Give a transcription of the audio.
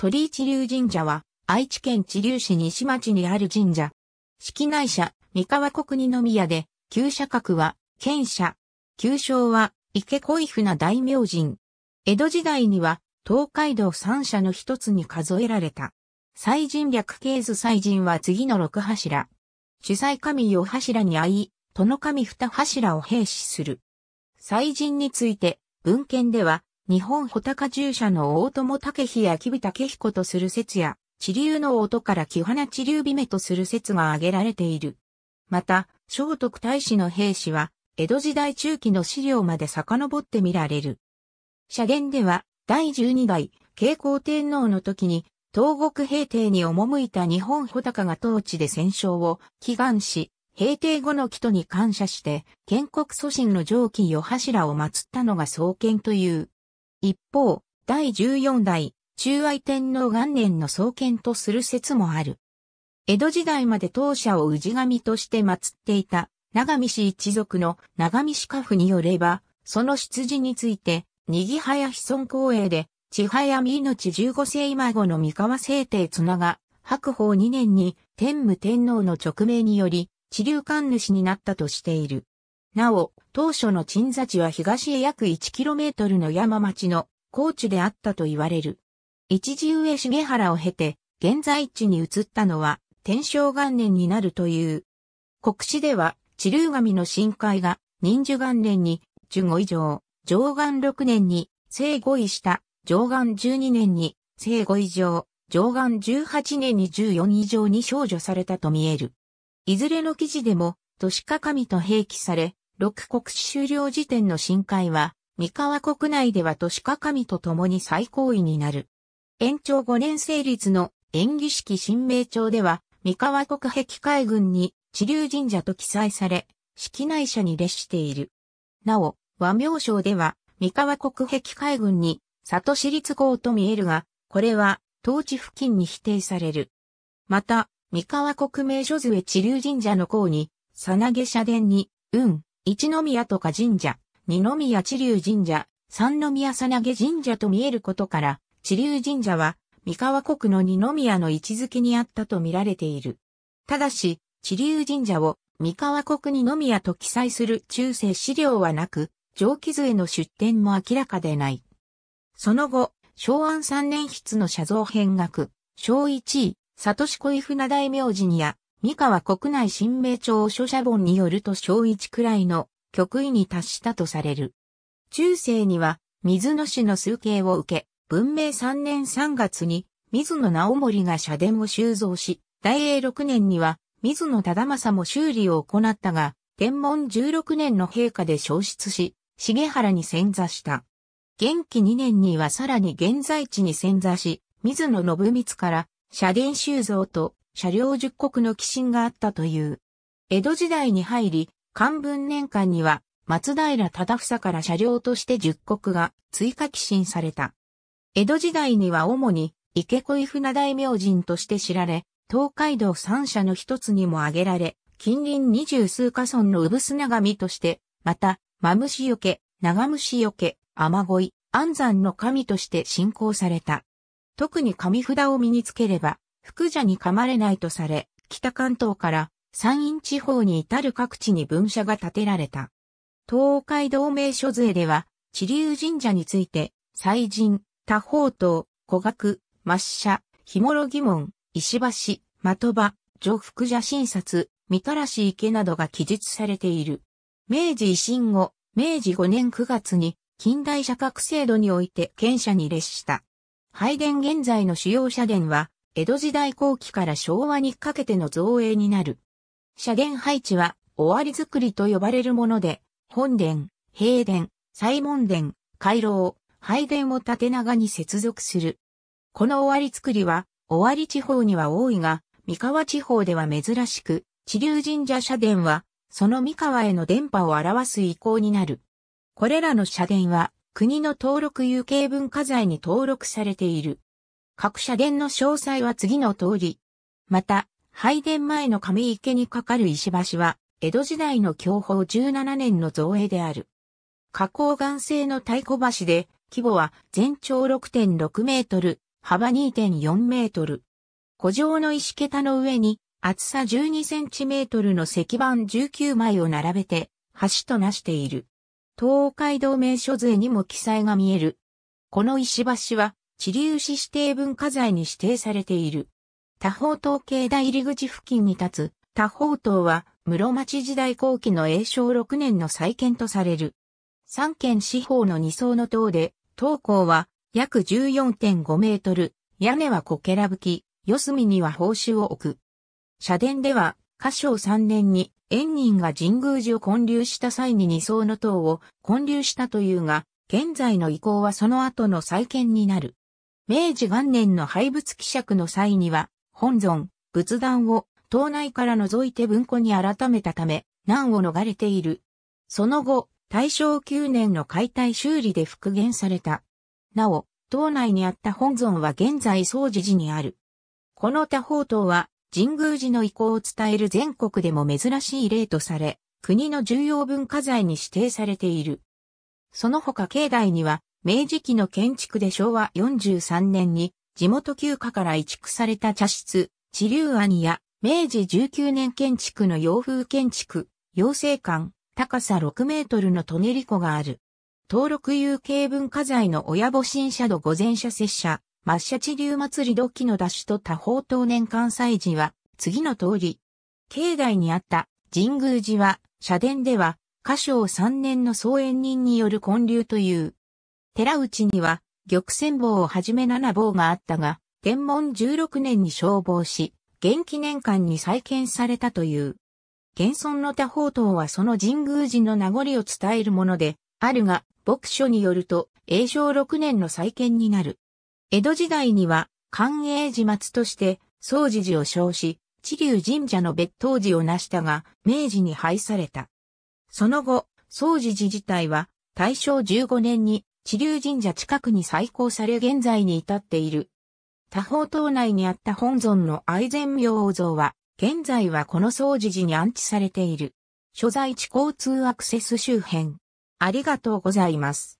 鳥居地流神社は、愛知県地流市西町にある神社。式内社、三河国二宮で、旧社格は、県社。旧称は、池恋船大明神。江戸時代には、東海道三社の一つに数えられた。祭神略経図祭神は次の六柱。主祭神四柱に会い、殿神二柱を兵士する。祭神について、文献では、日本穂高従者の大友武彦や木部武彦とする説や、地流の音から木花地流美とする説が挙げられている。また、聖徳太子の兵士は、江戸時代中期の資料まで遡って見られる。社言では、第12代、慶光天皇の時に、東国平定に赴いた日本穂高が当地で戦勝を祈願し、平定後の祈とに感謝して、建国祖神の上記与柱を祀ったのが創建という。一方、第14代、中愛天皇元年の創建とする説もある。江戸時代まで当社を氏神として祀っていた、長見氏一族の長見氏家父によれば、その出自について、にぎはや子孫光栄で、ちはやみ命十五世今後の三河聖帝つなが、白宝2年に天武天皇の勅命により、地流官主になったとしている。なお、当初の鎮座地は東へ約 1km の山町の高地であったと言われる。一時上重原を経て、現在地に移ったのは、天正元年になるという。国史では、地流神の深海が、忍寿元年に、1五以上、上元6年に、正五位下、上元12年に、正五以上、上元18年に14以上に少女されたと見える。いずれの記事でも、都市か神と併記され、六国史終了時点の深海は、三河国内では都市か神と共に最高位になる。延長5年成立の演技式新名帳では、三河国壁海軍に地流神社と記載され、式内社に列している。なお、和名称では、三河国壁海軍に、里市立号と見えるが、これは、当地付近に否定される。また、三河国名所へ地流神社の項に、さなげ社殿に、運、一宮とか神社、二宮地流神社、三宮さなげ神社と見えることから、地流神社は、三河国の二宮の位置づけにあったと見られている。ただし、地流神社を三河国二宮と記載する中世資料はなく、上記図への出典も明らかでない。その後、昭安三年筆の写像変額、小一位、里子恋船大名人や、三河国内新名帳書写本によると小一くらいの極意に達したとされる。中世には水野氏の崇敬を受け、文明3年3月に水野直盛が社殿を修造し、大英6年には水野忠政も修理を行ったが、天文16年の陛下で消失し、重原に潜座した。元気2年にはさらに現在地に潜座し、水野信光から社殿修造と車両十国の寄進があったという。江戸時代に入り、漢文年間には、松平忠房から車両として十国が追加寄進された。江戸時代には主に、池恋船大明神として知られ、東海道三社の一つにも挙げられ、近隣二十数カ村の産砂神として、また、マムシよけ、長虫よけ、雨乞い、安山の神として信仰された。特に神札を身につければ、福蛇に噛まれないとされ、北関東から山陰地方に至る各地に分社が建てられた。東海同盟所税では、地流神社について、祭神、多方島、古学、抹社、ひもろ疑問、石橋、的場、女福者診察、みたらし池などが記述されている。明治維新後、明治5年9月に、近代社格制度において県社に列した。拝殿現在の主要社殿は、江戸時代後期から昭和にかけての造営になる。社殿配置は、終わり作りと呼ばれるもので、本殿、平殿、西門殿、回廊、拝殿を縦長に接続する。この終わり作りは、終わり地方には多いが、三河地方では珍しく、地流神社社殿は、その三河への電波を表す意向になる。これらの社殿は、国の登録有形文化財に登録されている。各社殿の詳細は次の通り。また、拝殿前の上池に架かる石橋は、江戸時代の教法17年の造営である。河口岩製の太鼓橋で、規模は全長6.6メートル、幅2.4メートル。古城の石桁の上に、厚さ12センチメートルの石板19枚を並べて、橋となしている。東海道名所図絵にも記載が見える。この石橋は、地流市指定文化財に指定されている。多方塔境内入り口付近に立つ多方島は室町時代後期の永正6年の再建とされる。三県四方の二層の塔で、塔高は約14.5メートル、屋根はこけらぶき、四隅には宝珠を置く。社殿では、歌唱3年に、円人が神宮寺を建立した際に二層の塔を建立したというが、現在の遺構はその後の再建になる。明治元年の廃仏希釈の際には、本尊、仏壇を島内から除いて文庫に改めたため、難を逃れている。その後、大正9年の解体修理で復元された。なお、島内にあった本尊は現在総持寺にある。この他宝塔は、神宮寺の意向を伝える全国でも珍しい例とされ、国の重要文化財に指定されている。その他境内には、明治期の建築で昭和43年に地元旧家から移築された茶室、地流庵や明治19年建築の洋風建築、養成館、高さ6メートルのトネリコがある。登録有形文化財の親母新社土御前社拙者、抹茶地流祭り土器の出しと多方当年関西寺は、次の通り。境内にあった神宮寺は、社殿では、歌唱3年の総縁人による建立という、寺内には、玉泉坊をはじめ七坊があったが、天文16年に消防し、元記念館に再建されたという。現存の多宝塔はその神宮寺の名残を伝えるもので、あるが、牧書によると、永正6年の再建になる。江戸時代には、寛永寺末として、宗寺寺を称し、地竜神社の別当寺を成したが、明治に廃された。その後、宗寺寺自体は、大正15年に地流神社近くに再興され現在に至っている。他方島内にあった本尊の愛禅明王像は、現在はこの総持寺に安置されている。所在地交通アクセス周辺。ありがとうございます。